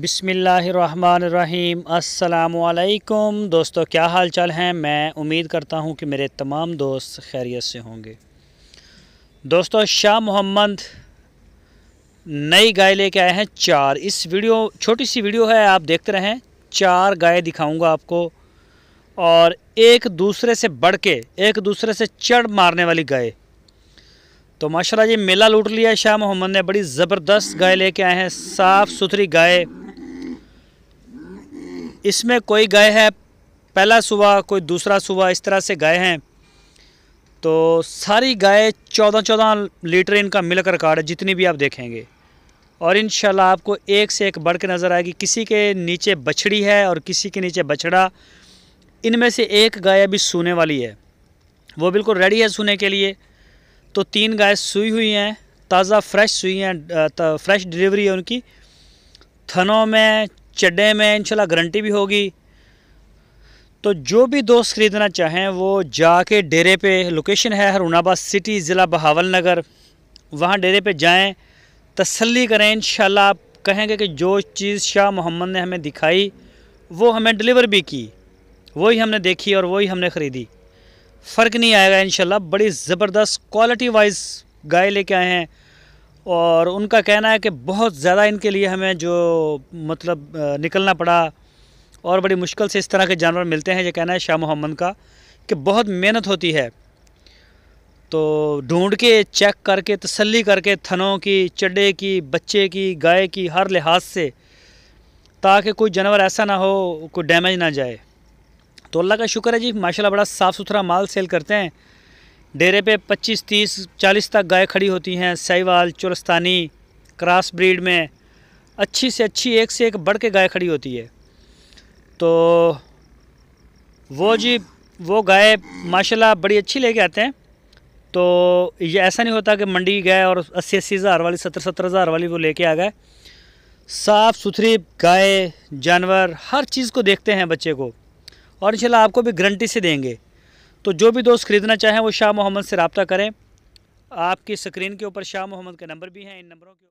बिसमीम् अल्लाम दोस्तों क्या हाल चाल हैं मैं उम्मीद करता हूं कि मेरे तमाम दोस्त खैरियत से होंगे दोस्तों शाह मोहम्मद नई गाय लेके आए हैं चार इस वीडियो छोटी सी वीडियो है आप देखते रहें चार गाय दिखाऊंगा आपको और एक दूसरे से बढ़ के एक दूसरे से चढ़ मारने वाली गाय तो माशाल्लाह जी मेला लूट लिया शाह मोहम्मद ने बड़ी ज़बरदस्त गाय लेके आए हैं साफ़ सुथरी गाय इसमें कोई गाय है पहला सुबह कोई दूसरा सुबह इस तरह से गाय हैं तो सारी गाय चौदह चौदह लीटर इनका मिल्क रिकॉर्ड है जितनी भी आप देखेंगे और इन आपको एक से एक बढ़ के नज़र आएगी किसी के नीचे बछड़ी है और किसी के नीचे बछड़ा इनमें से एक गाय अभी सूने वाली है वो बिल्कुल रेडी है सूने के लिए तो तीन गाय सुई हुई हैं ताज़ा फ्रेश सुई हैं फ्रेश डिलीवरी है उनकी थनों में चड्डे में इंशाल्लाह गारंटी भी होगी तो जो भी दोस्त ख़रीदना चाहें वो जाके डेरे पे लोकेशन है हरूणाबाद सिटी ज़िला बहावल नगर वहाँ डेरे पे जाएं तसल्ली करें इन आप कहेंगे कि जो चीज़ शाह मोहम्मद ने हमें दिखाई वो हमें डिलीवर भी की वही हमने देखी और वही हमने ख़रीदी फ़र्क नहीं आएगा इन बड़ी ज़बरदस्त क्वालिटी वाइज गाय लेके आए हैं और उनका कहना है कि बहुत ज़्यादा इनके लिए हमें जो मतलब निकलना पड़ा और बड़ी मुश्किल से इस तरह के जानवर मिलते हैं ये कहना है शाह मोहम्मद का कि बहुत मेहनत होती है तो ढूंढ के चेक करके तसल्ली करके थनों की चड्डे की बच्चे की गाय की हर लिहाज से ताकि कोई जानवर ऐसा ना हो कोई डैमेज ना जाए तो अल्लाह का शुक्र है जी माशाल्लाह बड़ा साफ़ सुथरा माल सेल करते हैं डेरे पे 25, 30, 40 तक गाय खड़ी होती हैं सहीवाल चुरस्तानी क्रॉस ब्रीड में अच्छी से अच्छी एक से एक बढ़ के गाय खड़ी होती है तो वो जी वो गाय माशाल्लाह बड़ी अच्छी लेके आते हैं तो ये ऐसा नहीं होता कि मंडी गए और अस्सी अस्सी हज़ार वाली सत्तर सत्तर हज़ार वाली वो लेके आ गए साफ़ सुथरी गाय जानवर हर चीज़ को देखते हैं बच्चे को और इन आपको भी गारंटी से देंगे तो जो भी दोस्त ख़रीदना चाहें वो शाह मोहम्मद से रबता करें आपकी स्क्रीन के ऊपर शाह मोहम्मद के नंबर भी हैं इन नंबरों के